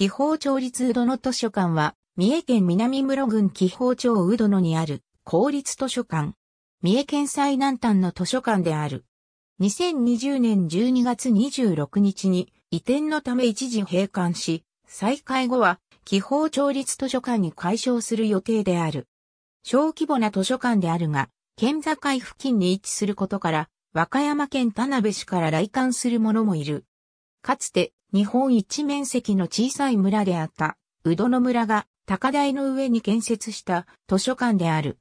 紀宝町立うどの図書館は、三重県南室郡紀宝町うどのにある公立図書館。三重県最南端の図書館である。2020年12月26日に移転のため一時閉館し、再開後は紀宝町立図書館に解消する予定である。小規模な図書館であるが、県境付近に位置することから、和歌山県田辺市から来館する者もいる。かつて、日本一面積の小さい村であった、宇土の村が高台の上に建設した図書館である。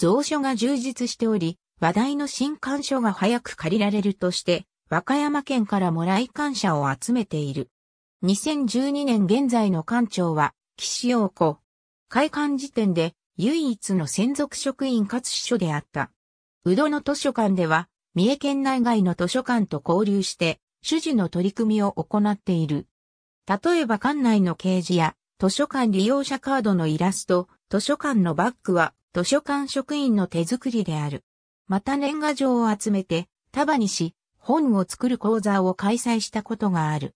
蔵書が充実しており、話題の新刊書が早く借りられるとして、和歌山県からもらい感謝を集めている。2012年現在の館長は、岸陽子。開館時点で唯一の専属職員かつ司書であった。宇土の図書館では、三重県内外の図書館と交流して、種事の取り組みを行っている。例えば館内の掲示や図書館利用者カードのイラスト、図書館のバッグは図書館職員の手作りである。また年賀状を集めて束にし本を作る講座を開催したことがある。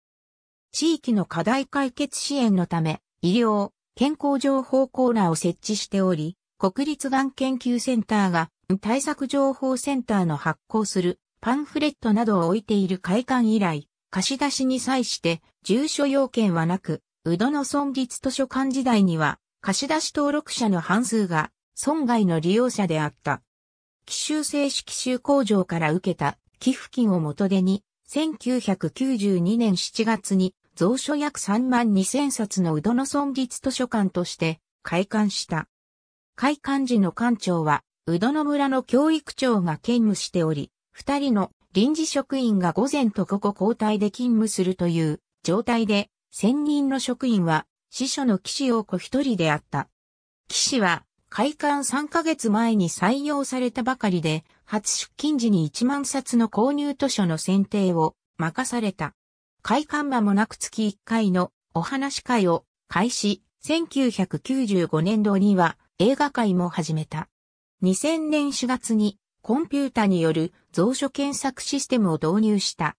地域の課題解決支援のため医療、健康情報コーナーを設置しており、国立がん研究センターが対策情報センターの発行するパンフレットなどを置いている会館以来、貸し出しに際して住所要件はなく、宇土の村立図書館時代には、貸し出し登録者の半数が、村外の利用者であった。奇襲正式奇襲工場から受けた寄付金を元手に、1992年7月に、蔵書約3万2000冊の宇土の村立図書館として、開館した。開館時の館長は、宇土の村の教育長が兼務しており、二人の臨時職員が午前と午後交代で勤務するという状態で、専任の職員は、司書の岸陽子一人であった。岸は、開館3ヶ月前に採用されたばかりで、初出勤時に1万冊の購入図書の選定を任された。開館間もなく月1回のお話会を開始、1995年度には映画会も始めた。2000年4月にコンピュータによる蔵書検索システムを導入した。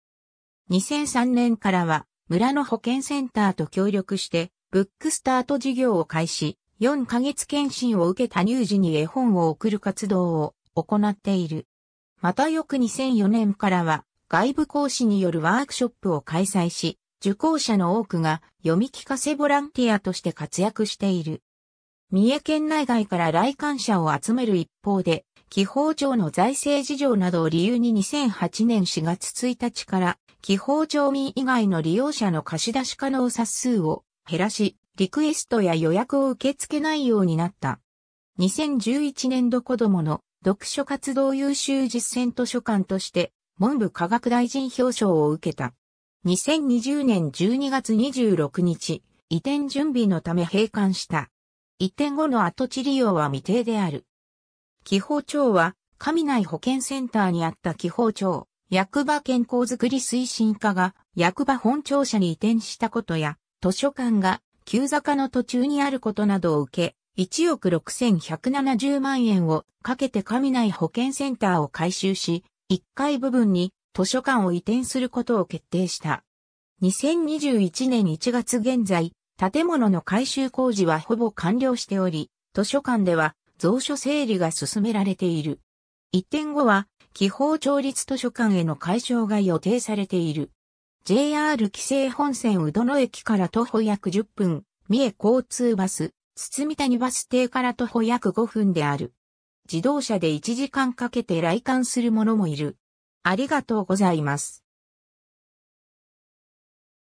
2003年からは村の保健センターと協力してブックスタート事業を開始、4ヶ月検診を受けた乳児に絵本を送る活動を行っている。また翌2004年からは外部講師によるワークショップを開催し、受講者の多くが読み聞かせボランティアとして活躍している。三重県内外から来館者を集める一方で、気泡庁の財政事情などを理由に2008年4月1日から、気泡町民以外の利用者の貸し出し可能冊数を減らし、リクエストや予約を受け付けないようになった。2011年度子供の読書活動優秀実践図書館として文部科学大臣表彰を受けた。2020年12月26日、移転準備のため閉館した。移転後の跡地利用は未定である。気泡庁は、上内保健センターにあった気泡庁、役場健康づくり推進課が役場本庁舎に移転したことや、図書館が急坂の途中にあることなどを受け、1億6170万円をかけて上内保健センターを改修し、1階部分に図書館を移転することを決定した。2021年1月現在、建物の改修工事はほぼ完了しており、図書館では蔵書整理が進められている。転後は、気泡調律図書館への解消が予定されている。JR 紀勢本線宇土野駅から徒歩約10分、三重交通バス、堤谷バス停から徒歩約5分である。自動車で1時間かけて来館する者もいる。ありがとうございます。